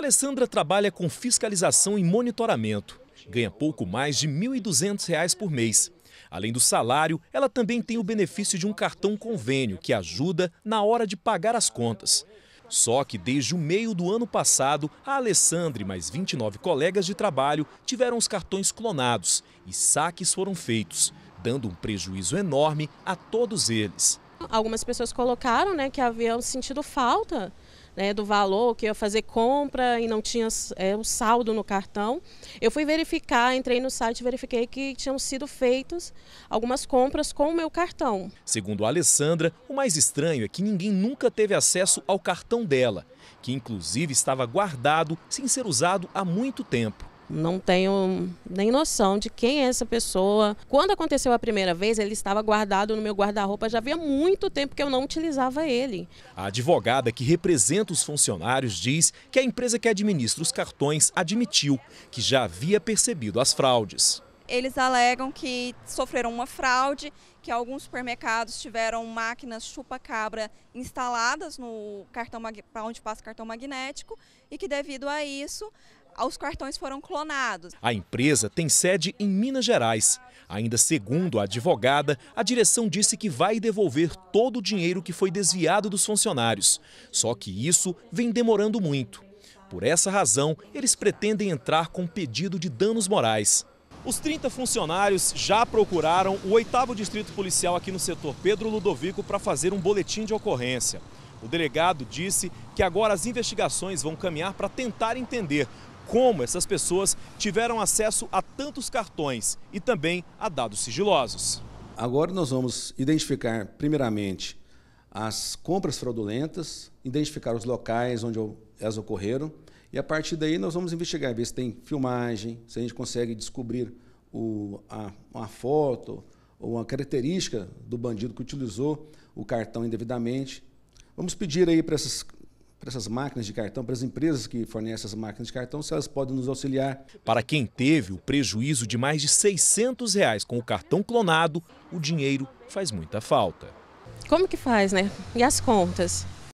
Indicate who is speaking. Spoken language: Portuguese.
Speaker 1: Alessandra trabalha com fiscalização e monitoramento. Ganha pouco mais de R$ 1.200 por mês. Além do salário, ela também tem o benefício de um cartão convênio que ajuda na hora de pagar as contas. Só que desde o meio do ano passado, a Alessandra e mais 29 colegas de trabalho tiveram os cartões clonados e saques foram feitos, dando um prejuízo enorme a todos eles.
Speaker 2: Algumas pessoas colocaram né, que haviam sentido falta né, do valor, que ia fazer compra e não tinha é, o saldo no cartão. Eu fui verificar, entrei no site e verifiquei que tinham sido feitas algumas compras com o meu cartão.
Speaker 1: Segundo a Alessandra, o mais estranho é que ninguém nunca teve acesso ao cartão dela, que inclusive estava guardado sem ser usado há muito tempo.
Speaker 2: Não tenho nem noção de quem é essa pessoa. Quando aconteceu a primeira vez, ele estava guardado no meu guarda-roupa já havia muito tempo que eu não utilizava ele.
Speaker 1: A advogada que representa os funcionários diz que a empresa que administra os cartões admitiu que já havia percebido as fraudes
Speaker 3: eles alegam que sofreram uma fraude, que alguns supermercados tiveram máquinas chupa-cabra instaladas no cartão para onde passa o cartão magnético e que devido a isso aos cartões foram clonados.
Speaker 1: A empresa tem sede em Minas Gerais. Ainda segundo a advogada, a direção disse que vai devolver todo o dinheiro que foi desviado dos funcionários. Só que isso vem demorando muito. Por essa razão, eles pretendem entrar com pedido de danos morais. Os 30 funcionários já procuraram o 8 Distrito Policial aqui no setor Pedro Ludovico para fazer um boletim de ocorrência. O delegado disse que agora as investigações vão caminhar para tentar entender como essas pessoas tiveram acesso a tantos cartões e também a dados sigilosos. Agora
Speaker 4: nós vamos identificar, primeiramente, as compras fraudulentas, identificar os locais onde elas ocorreram e a partir daí nós vamos investigar, ver se tem filmagem, se a gente consegue descobrir o, a, uma foto ou uma característica do bandido que utilizou o cartão indevidamente. Vamos pedir aí para essas para essas máquinas de cartão, para as
Speaker 1: empresas que fornecem essas máquinas de cartão, se elas podem nos auxiliar. Para quem teve o prejuízo de mais de 600 reais com o cartão clonado, o dinheiro faz muita falta.
Speaker 2: Como que faz, né? E as contas?